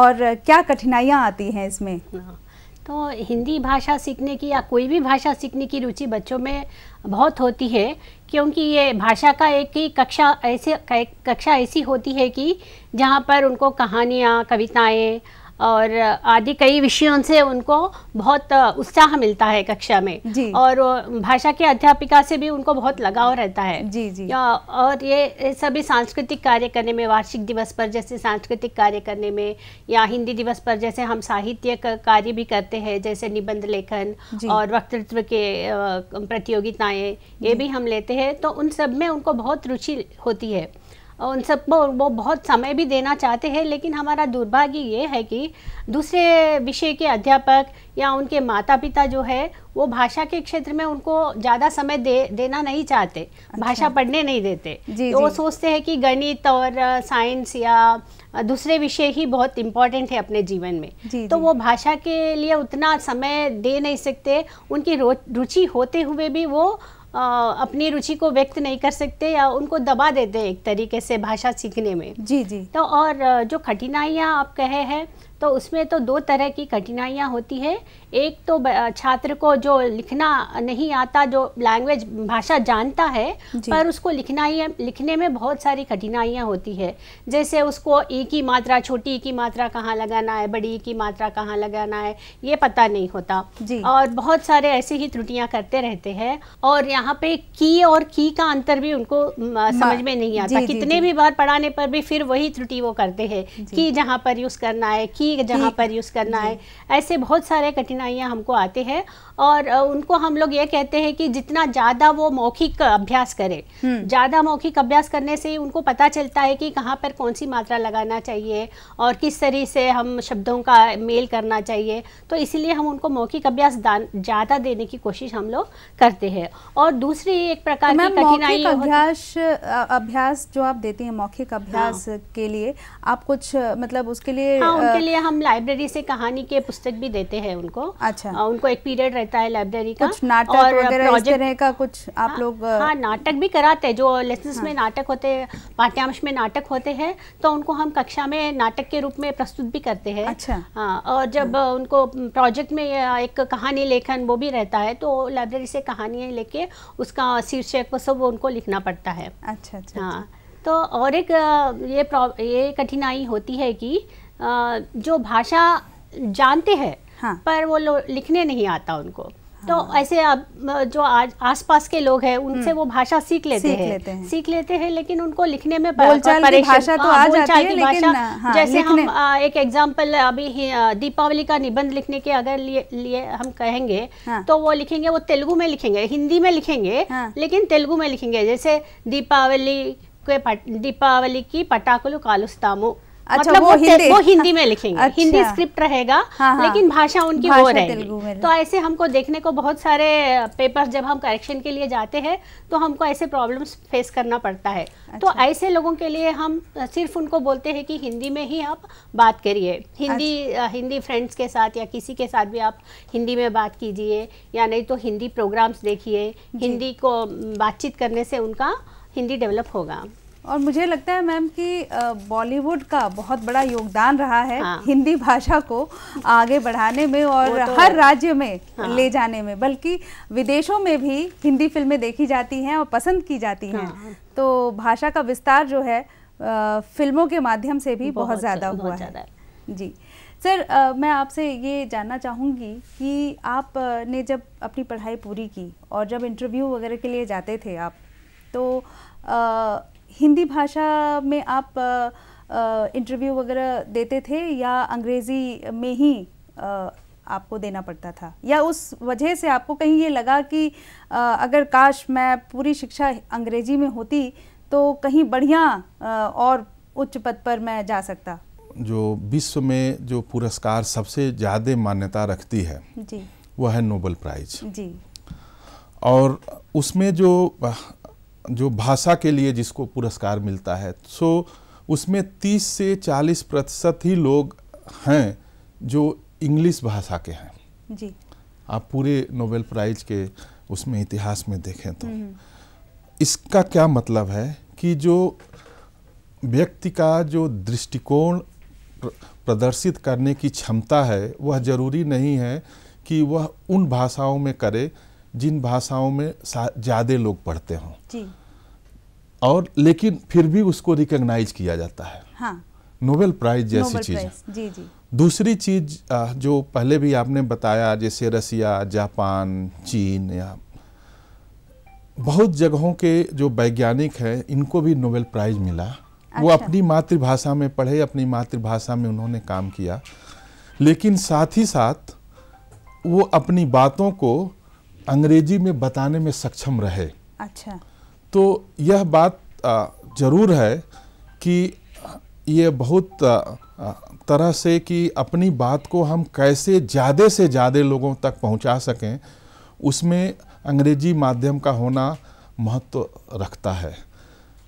और क्या कठिनाइयाँ आती हैं इसमें हाँ। तो हिंदी भाषा सीखने की या कोई भी भाषा सीखने की रुचि बच्चों में बहुत होती है क्योंकि ये भाषा का एक ही कक्षा ऐसे कक्षा ऐसी होती है कि जहाँ पर उनको कहानियाँ कविताएँ और आदि कई विषयों से उनको बहुत उत्साह मिलता है कक्षा में और भाषा के अध्यापिका से भी उनको बहुत लगाव रहता है जी जी और ये सभी सांस्कृतिक कार्य करने में वार्षिक दिवस पर जैसे सांस्कृतिक कार्य करने में या हिंदी दिवस पर जैसे हम साहित्य कार्य भी करते हैं जैसे निबंध लेखन और वक्तृत्व के प्रतियोगिताएं ये भी हम लेते हैं तो उन सब में उनको बहुत रुचि होती है उन सब वो बहुत समय भी देना चाहते हैं लेकिन हमारा दुर्भाग्य ये है कि दूसरे विषय के अध्यापक या उनके माता पिता जो है वो भाषा के क्षेत्र में उनको ज़्यादा समय दे देना नहीं चाहते अच्छा। भाषा पढ़ने नहीं देते जी, तो जी। वो सोचते हैं कि गणित और साइंस या दूसरे विषय ही बहुत इम्पॉर्टेंट है अपने जीवन में जी, तो जी। वो भाषा के लिए उतना समय दे नहीं सकते उनकी रुचि होते हुए भी वो अपनी रुचि को व्यक्त नहीं कर सकते या उनको दबा देते हैं एक तरीके से भाषा सीखने में जी जी तो और जो कठिनाइयाँ आप कहे हैं तो उसमें तो दो तरह की कठिनाइयाँ होती है एक तो छात्र को जो लिखना नहीं आता जो लैंग्वेज भाषा जानता है पर उसको लिखना ही लिखने में बहुत सारी कठिनाइयाँ होती है जैसे उसको ई की मात्रा छोटी की मात्रा कहाँ लगाना है बड़ी की मात्रा कहाँ लगाना है ये पता नहीं होता और बहुत सारे ऐसी ही त्रुटियाँ करते रहते हैं और यहाँ पे की और की का अंतर भी उनको समझ में नहीं आता कितने भी बार पढ़ाने पर भी फिर वही त्रुटि वो करते हैं की जहाँ पर यूज़ करना है की जहाँ पर यूज़ करना है ऐसे बहुत सारे कठिनाई कठिनाइयाँ हमको आते हैं और उनको हम लोग ये कहते हैं कि जितना ज़्यादा वो मौखिक अभ्यास करें हम्म। ज़्यादा मौखिक अभ्यास करने से उनको पता चलता है कि कहाँ पर कौन सी मात्रा लगाना चाहिए और किस तरह से हम शब्दों का मेल करना चाहिए तो इसीलिए हम उनको मौखिक अभ्यास ज़्यादा देने की कोशिश हम लोग करते हैं और दूसरी एक प्रकार की कठिनाई अभ्यास अभ्यास जो आप देती हैं मौखिक हाँ। अभ्यास के लिए आप कुछ मतलब उसके लिए हाँ, उनके लिए हम लाइब्रेरी से कहानी के पुस्तक भी देते हैं उनको अच्छा आ, उनको एक पीरियड रहता है लाइब्रेरी का कुछ नाटक और वगैरह का कुछ आप हाँ, लोग हाँ नाटक भी कराते हैं जो लेसन हाँ, में नाटक होते हैं पाठ्यांश में नाटक होते हैं तो उनको हम कक्षा में नाटक के रूप में प्रस्तुत भी करते हैं अच्छा हाँ और जब हाँ। उनको प्रोजेक्ट में एक कहानी लेखन वो भी रहता है तो लाइब्रेरी से कहानियाँ लेके उसका शीर्षक वो सब उनको लिखना पड़ता है अच्छा अच्छा, अच्छा। हाँ तो और एक ये ये कठिनाई होती है कि जो भाषा जानते हैं हाँ। पर वो लिखने नहीं आता उनको तो हाँ। ऐसे अब जो आज आसपास के लोग हैं उनसे हम्म। वो भाषा सीख लेते हैं लेते हैं सीख लेते हैं लेकिन उनको लिखने में भाषा तो हाँ, आ जाती है लेकिन हाँ, जैसे हम आ, एक एग्जांपल अभी दीपावली का निबंध लिखने के अगर लिए, हम कहेंगे हाँ। तो वो लिखेंगे वो तेलुगु में लिखेंगे हिंदी में लिखेंगे लेकिन तेलुगु में लिखेंगे जैसे दीपावली के दीपावली की पटाखल कालुस्तामु अच्छा मतलब वो, वो हिंदी वो हिंदी में लिखेंगे अच्छा, हिंदी स्क्रिप्ट रहेगा हाँ, हाँ, लेकिन भाषा उनकी वो रहेगी तो ऐसे हमको देखने को बहुत सारे पेपर्स जब हम करेक्शन के लिए जाते हैं तो हमको ऐसे प्रॉब्लम्स फेस करना पड़ता है तो अच्छा, तो ऐसे लोगों के लिए हम सिर्फ उनको बोलते हैं कि हिंदी में ही आप बात करिए हिंदी अच्छा, हिंदी फ्रेंड्स के साथ या किसी के साथ भी आप हिंदी में बात कीजिए या नहीं तो हिंदी प्रोग्राम्स देखिए हिंदी को बातचीत करने से उनका हिंदी डेवलप होगा और मुझे लगता है मैम कि बॉलीवुड का बहुत बड़ा योगदान रहा है हाँ। हिंदी भाषा को आगे बढ़ाने में और तो हर राज्य में हाँ। ले जाने में बल्कि विदेशों में भी हिंदी फिल्में देखी जाती हैं और पसंद की जाती हैं हाँ। तो भाषा का विस्तार जो है फिल्मों के माध्यम से भी बहुत, बहुत ज़्यादा हुआ है जी सर आ, मैं आपसे ये जानना चाहूँगी कि आप ने जब अपनी पढ़ाई पूरी की और जब इंटरव्यू वगैरह के लिए जाते थे आप तो हिंदी भाषा में आप इंटरव्यू वगैरह देते थे या अंग्रेज़ी में ही आ, आपको देना पड़ता था या उस वजह से आपको कहीं ये लगा कि आ, अगर काश मैं पूरी शिक्षा अंग्रेजी में होती तो कहीं बढ़िया आ, और उच्च पद पर मैं जा सकता जो विश्व में जो पुरस्कार सबसे ज़्यादा मान्यता रखती है जी वह है नोबल प्राइज जी और उसमें जो जो भाषा के लिए जिसको पुरस्कार मिलता है सो उसमें 30 से 40 प्रतिशत ही लोग हैं जो इंग्लिश भाषा के हैं जी आप पूरे नोबेल प्राइज के उसमें इतिहास में देखें तो हम्म। इसका क्या मतलब है कि जो व्यक्ति का जो दृष्टिकोण प्रदर्शित करने की क्षमता है वह जरूरी नहीं है कि वह उन भाषाओं में करे जिन भाषाओं में ज़्यादा लोग पढ़ते हों और लेकिन फिर भी उसको रिकग्नाइज किया जाता है हाँ। नोबेल प्राइज जैसी चीज़ जी जी दूसरी चीज जो पहले भी आपने बताया जैसे रसिया जापान चीन या बहुत जगहों के जो वैज्ञानिक हैं इनको भी नोबेल प्राइज मिला अच्छा। वो अपनी मातृभाषा में पढ़े अपनी मातृभाषा में उन्होंने काम किया लेकिन साथ ही साथ वो अपनी बातों को अंग्रेजी में बताने में सक्षम रहे अच्छा तो यह बात ज़रूर है कि ये बहुत तरह से कि अपनी बात को हम कैसे ज़्यादा से ज़्यादा लोगों तक पहुंचा सकें उसमें अंग्रेजी माध्यम का होना महत्व रखता है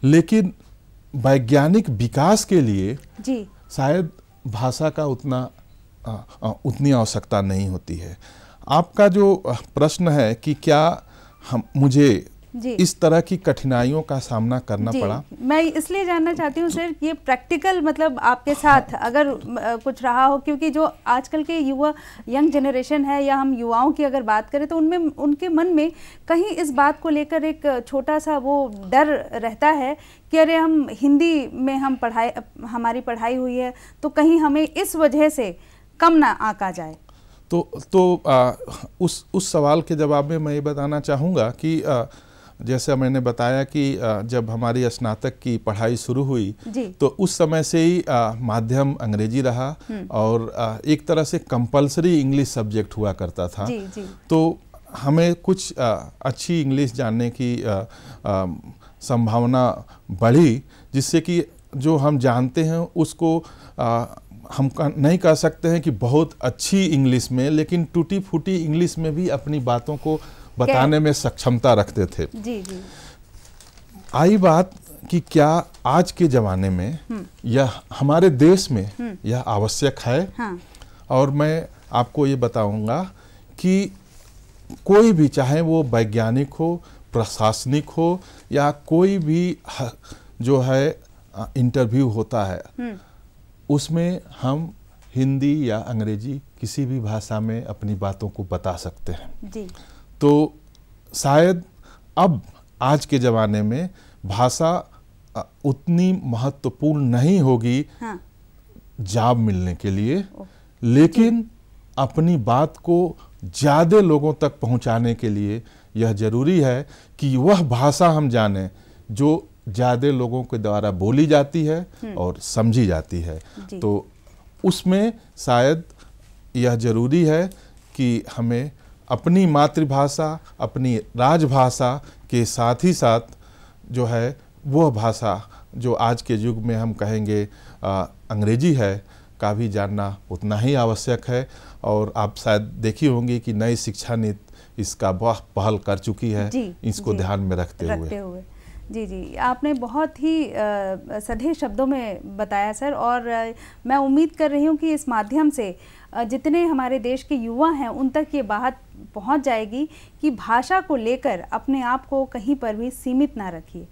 लेकिन वैज्ञानिक विकास के लिए जी शायद भाषा का उतना आ, आ, उतनी आवश्यकता नहीं होती है आपका जो प्रश्न है कि क्या हम मुझे इस तरह की कठिनाइयों का सामना करना पड़ा मैं इसलिए जानना चाहती हूँ सर ये प्रैक्टिकल मतलब आपके साथ अगर कुछ रहा हो क्योंकि जो आजकल के युवा यंग जनरेशन है या हम युवाओं की अगर बात करें तो उनमें उनके मन में कहीं इस बात को लेकर एक छोटा सा वो डर रहता है कि अरे हम हिंदी में हम पढ़ाई हमारी पढ़ाई हुई है तो कहीं हमें इस वजह से कम ना आका जाए तो तो आ, उस उस सवाल के जवाब में मैं ये बताना चाहूँगा कि आ, जैसा मैंने बताया कि आ, जब हमारी स्नातक की पढ़ाई शुरू हुई तो उस समय से ही आ, माध्यम अंग्रेजी रहा हम्म। और आ, एक तरह से कंपलसरी इंग्लिश सब्जेक्ट हुआ करता था जी, जी। तो हमें कुछ अच्छी इंग्लिश जानने की संभावना बढ़ी जिससे कि जो हम जानते हैं उसको हम नहीं कह सकते हैं कि बहुत अच्छी इंग्लिश में लेकिन टूटी फूटी इंग्लिश में भी अपनी बातों को बताने में सक्षमता रखते थे जी जी आई बात कि क्या आज के ज़माने में हम्म। या हमारे देश में हम्म। यह आवश्यक है हाँ। और मैं आपको ये बताऊंगा कि कोई भी चाहे वो वैज्ञानिक हो प्रशासनिक हो या कोई भी जो है इंटरव्यू होता है हम्म। उसमें हम हिंदी या अंग्रेजी किसी भी भाषा में अपनी बातों को बता सकते हैं जी। तो शायद अब आज के ज़माने में भाषा उतनी महत्वपूर्ण नहीं होगी हाँ। जॉब मिलने के लिए लेकिन अपनी बात को ज़्यादा लोगों तक पहुंचाने के लिए यह ज़रूरी है कि वह भाषा हम जानें जो ज़्यादा लोगों के द्वारा बोली जाती है हम्म। और समझी जाती है तो उसमें शायद यह जरूरी है कि हमें अपनी मातृभाषा अपनी राजभाषा के साथ ही साथ जो है वह भाषा जो आज के युग में हम कहेंगे अंग्रेजी है का भी जानना उतना ही आवश्यक है और आप शायद देखी होंगी कि नई शिक्षा नीति इसका बहुत पहल कर चुकी है जी, इसको जी, ध्यान में रखते, रखते हुए, हुए। जी जी आपने बहुत ही सधे शब्दों में बताया सर और मैं उम्मीद कर रही हूँ कि इस माध्यम से जितने हमारे देश के युवा हैं उन तक ये बात पहुँच जाएगी कि भाषा को लेकर अपने आप को कहीं पर भी सीमित ना रखिए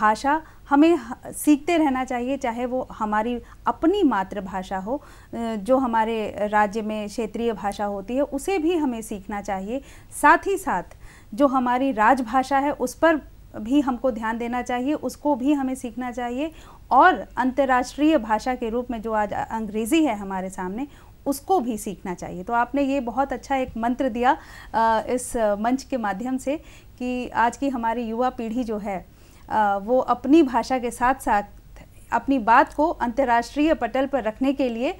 भाषा हमें सीखते रहना चाहिए चाहे वो हमारी अपनी मातृभाषा हो जो हमारे राज्य में क्षेत्रीय भाषा होती है उसे भी हमें सीखना चाहिए साथ ही साथ जो हमारी राजभाषा है उस पर भी हमको ध्यान देना चाहिए उसको भी हमें सीखना चाहिए और अंतर्राष्ट्रीय भाषा के रूप में जो आज अंग्रेज़ी है हमारे सामने उसको भी सीखना चाहिए तो आपने ये बहुत अच्छा एक मंत्र दिया इस मंच के माध्यम से कि आज की हमारी युवा पीढ़ी जो है वो अपनी भाषा के साथ साथ अपनी बात को अंतर्राष्ट्रीय पटल पर रखने के लिए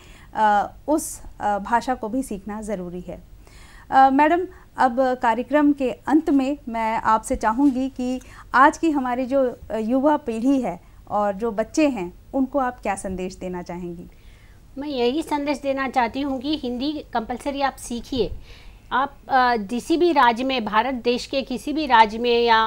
उस भाषा को भी सीखना ज़रूरी है मैडम अब कार्यक्रम के अंत में मैं आपसे चाहूँगी कि आज की हमारी जो युवा पीढ़ी है और जो बच्चे हैं उनको आप क्या संदेश देना चाहेंगी मैं यही संदेश देना चाहती हूँ कि हिंदी कंपलसरी आप सीखिए आप किसी भी राज्य में भारत देश के किसी भी राज्य में या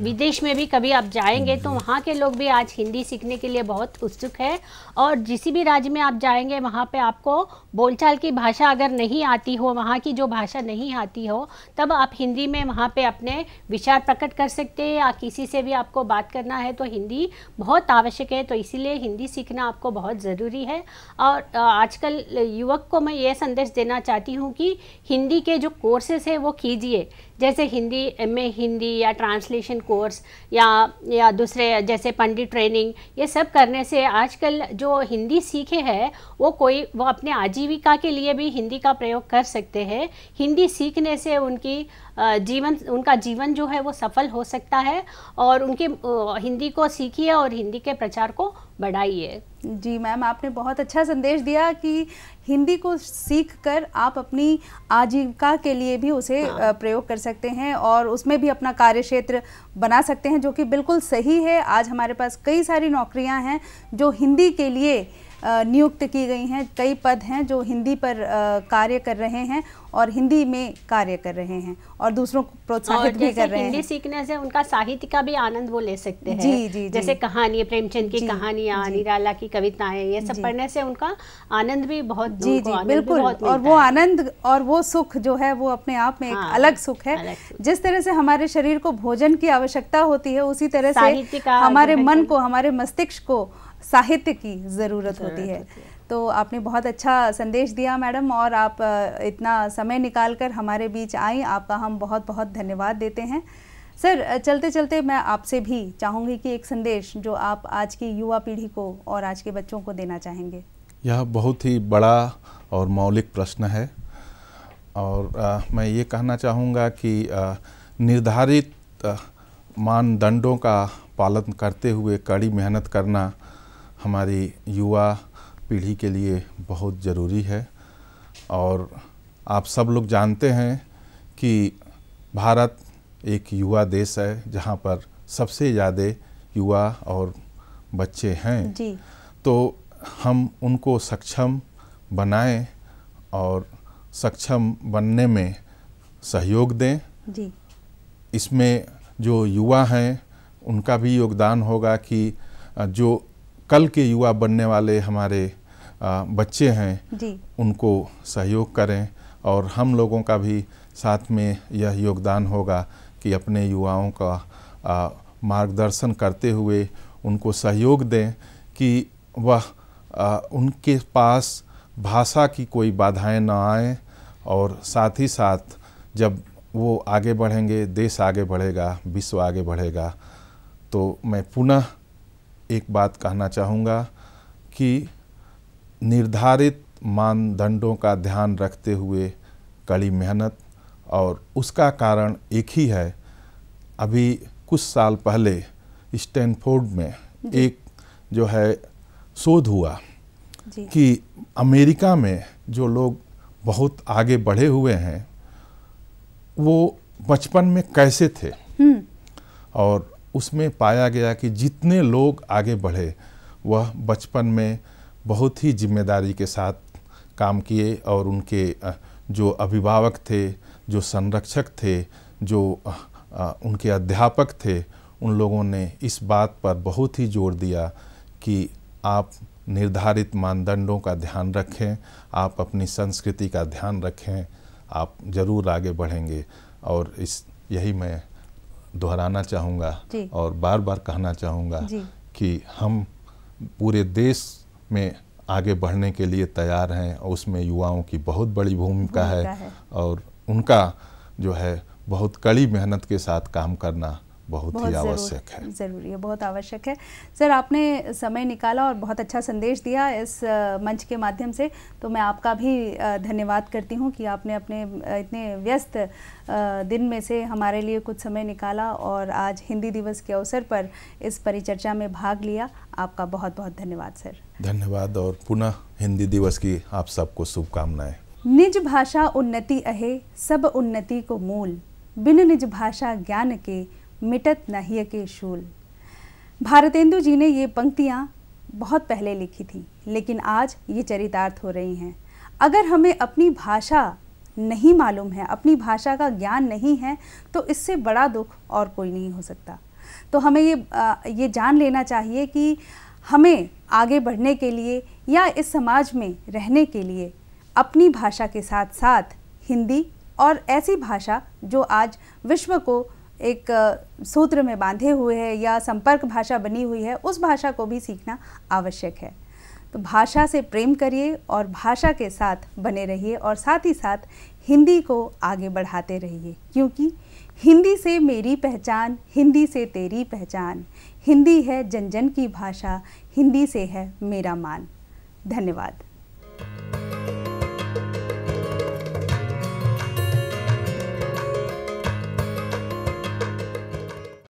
विदेश में भी कभी आप जाएंगे तो हम्म। वहाँ के लोग भी आज हिंदी सीखने के लिए बहुत उत्सुक है और जिस भी राज्य में आप जाएंगे वहाँ पे आपको बोलचाल की भाषा अगर नहीं आती हो वहाँ की जो भाषा नहीं आती हो तब आप हिंदी में वहाँ पे अपने विचार प्रकट कर सकते हैं या किसी से भी आपको बात करना है तो हिंदी बहुत आवश्यक है तो इसीलिए हिंदी सीखना आपको बहुत ज़रूरी है और आजकल युवक को मैं ये संदेश देना चाहती हूँ कि हिंदी के जो कोर्सेज है वो कीजिए जैसे हिंदी एम हिंदी या ट्रांसलेशन कोर्स या या दूसरे जैसे पंडित ट्रेनिंग ये सब करने से आजकल जो जो हिंदी सीखे हैं वो कोई वो अपने आजीविका के लिए भी हिंदी का प्रयोग कर सकते हैं हिंदी सीखने से उनकी जीवन उनका जीवन जो है वो सफल हो सकता है और उनके हिंदी को सीखिए और हिंदी के प्रचार को बढ़ाइए जी मैम आपने बहुत अच्छा संदेश दिया कि हिंदी को सीख कर आप अपनी आजीविका के लिए भी उसे हाँ। प्रयोग कर सकते हैं और उसमें भी अपना कार्य क्षेत्र बना सकते हैं जो कि बिल्कुल सही है आज हमारे पास कई सारी नौकरियां हैं जो हिंदी के लिए नियुक्त की गई हैं कई पद हैं जो हिंदी पर कार्य कर रहे हैं और हिंदी में कार्य कर रहे हैं और दूसरों को प्रोत्साहित भी कर रहे हैं हिंदी सीखने से उनका साहित्य का भी आनंद वो ले सकते हैं जी जी जैसे कहानी प्रेमचंद की कहानियाँ निराला की कविताएं ये सब पढ़ने से उनका आनंद भी बहुत जी जी बिल्कुल और वो आनंद और वो सुख जो है वो अपने आप में एक हाँ, अलग सुख है जिस तरह से हमारे शरीर को भोजन की आवश्यकता होती है उसी तरह से हमारे मन को हमारे मस्तिष्क को साहित्य की ज़रूरत होती है तो आपने बहुत अच्छा संदेश दिया मैडम और आप इतना समय निकाल कर हमारे बीच आई आपका हम बहुत बहुत धन्यवाद देते हैं सर चलते चलते मैं आपसे भी चाहूँगी कि एक संदेश जो आप आज की युवा पीढ़ी को और आज के बच्चों को देना चाहेंगे यह बहुत ही बड़ा और मौलिक प्रश्न है और आ, मैं ये कहना चाहूँगा कि आ, निर्धारित मानदंडों का पालन करते हुए कड़ी मेहनत करना हमारी युवा पीढ़ी के लिए बहुत ज़रूरी है और आप सब लोग जानते हैं कि भारत एक युवा देश है जहाँ पर सबसे ज़्यादा युवा और बच्चे हैं जी। तो हम उनको सक्षम बनाएं और सक्षम बनने में सहयोग दें जी। इसमें जो युवा हैं उनका भी योगदान होगा कि जो कल के युवा बनने वाले हमारे बच्चे हैं उनको सहयोग करें और हम लोगों का भी साथ में यह योगदान होगा कि अपने युवाओं का मार्गदर्शन करते हुए उनको सहयोग दें कि वह उनके पास भाषा की कोई बाधाएं ना आए और साथ ही साथ जब वो आगे बढ़ेंगे देश आगे बढ़ेगा विश्व आगे बढ़ेगा तो मैं पुनः एक बात कहना चाहूँगा कि निर्धारित मानदंडों का ध्यान रखते हुए कड़ी मेहनत और उसका कारण एक ही है अभी कुछ साल पहले स्टैनफोर्ड में एक जो है शोध हुआ कि अमेरिका में जो लोग बहुत आगे बढ़े हुए हैं वो बचपन में कैसे थे हम्म। और उसमें पाया गया कि जितने लोग आगे बढ़े वह बचपन में बहुत ही जिम्मेदारी के साथ काम किए और उनके जो अभिभावक थे जो संरक्षक थे जो उनके अध्यापक थे उन लोगों ने इस बात पर बहुत ही जोर दिया कि आप निर्धारित मानदंडों का ध्यान रखें आप अपनी संस्कृति का ध्यान रखें आप ज़रूर आगे बढ़ेंगे और इस यही मैं दोहराना चाहूँगा और बार बार कहना चाहूँगा कि हम पूरे देश में आगे बढ़ने के लिए तैयार हैं और उसमें युवाओं की बहुत बड़ी भूमिका है, है और उनका जो है बहुत कड़ी मेहनत के साथ काम करना बहुत, बहुत ही आवश्यक है ज़रूरी है बहुत आवश्यक है सर आपने समय निकाला और बहुत अच्छा संदेश दिया इस मंच के माध्यम से तो मैं आपका भी धन्यवाद करती हूँ कि आपने अपने इतने व्यस्त दिन में से हमारे लिए कुछ समय निकाला और आज हिंदी दिवस के अवसर पर इस परिचर्चा में भाग लिया आपका बहुत बहुत धन्यवाद सर धन्यवाद और पुनः हिंदी दिवस की आप सबको शुभकामनाएं निज भाषा उन्नति अहे सब उन्नति को मूल बिन निज भाषा ज्ञान के मिटत नहीं के शूल भारतेंदु जी ने ये पंक्तियाँ बहुत पहले लिखी थी लेकिन आज ये चरितार्थ हो रही हैं अगर हमें अपनी भाषा नहीं मालूम है अपनी भाषा का ज्ञान नहीं है तो इससे बड़ा दुख और कोई नहीं हो सकता तो हमें ये आ, ये जान लेना चाहिए कि हमें आगे बढ़ने के लिए या इस समाज में रहने के लिए अपनी भाषा के साथ साथ हिंदी और ऐसी भाषा जो आज विश्व को एक सूत्र में बांधे हुए है या संपर्क भाषा बनी हुई है उस भाषा को भी सीखना आवश्यक है तो भाषा से प्रेम करिए और भाषा के साथ बने रहिए और साथ ही साथ हिंदी को आगे बढ़ाते रहिए क्योंकि हिंदी से मेरी पहचान हिंदी से तेरी पहचान हिंदी है जन जन की भाषा हिंदी से है मेरा मान धन्यवाद